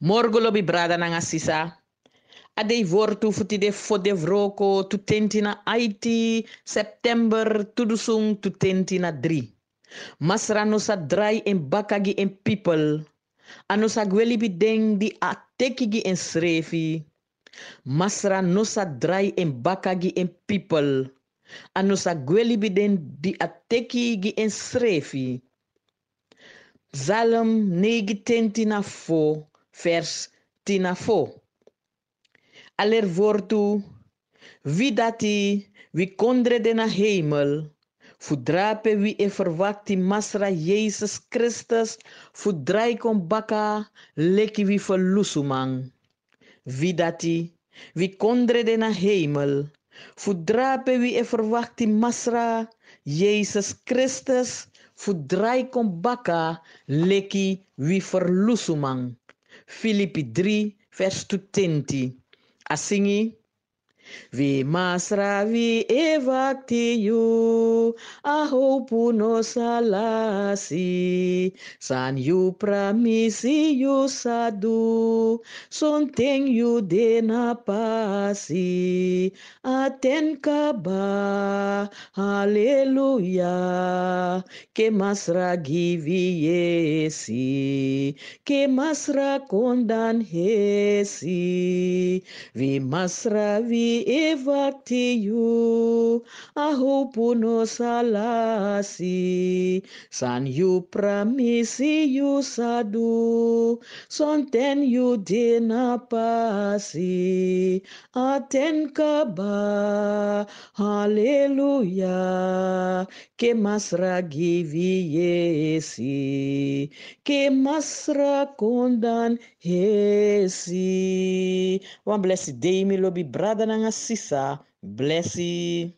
morgolo bi brada nanga sisa adei vortu futide vroko tu tentina aiti september tudusung tu tentina dri masra nosa drai en bakagi en people anosa gweli bi den di atekigi en srefi masra nosa drai en bakagi en people anosa gweli bi den di atekigi en srefi Psalm 19 tentina fo. vers 10 Aler Aller voortu, wie dat die, wie kondre de na hemel, Fudrape wie e verwakti masra Jezus Christus, fudrai kon baka leki wie verlusuman. Wie dat die, wie kondre de na hemel, Fudrape wie e verwakti masra Jezus Christus, fudrai kon baka leki wie verlusuman. Filipe 3, verse 20. Assim Vy masravi aho puno salasi san yu pramisi yu sadu sonteng yu denapasi aten kaba haleluya ke masra givi yesi ke masra kondan hesi vi masra evaktiu ahopunos salasi. san yu pramisi yu sadu sonten you pasi aten kaba haleluya ke masra givi yesi ke masra kondan hesi one blessed day milobi, brother nanga sisa. Blessi!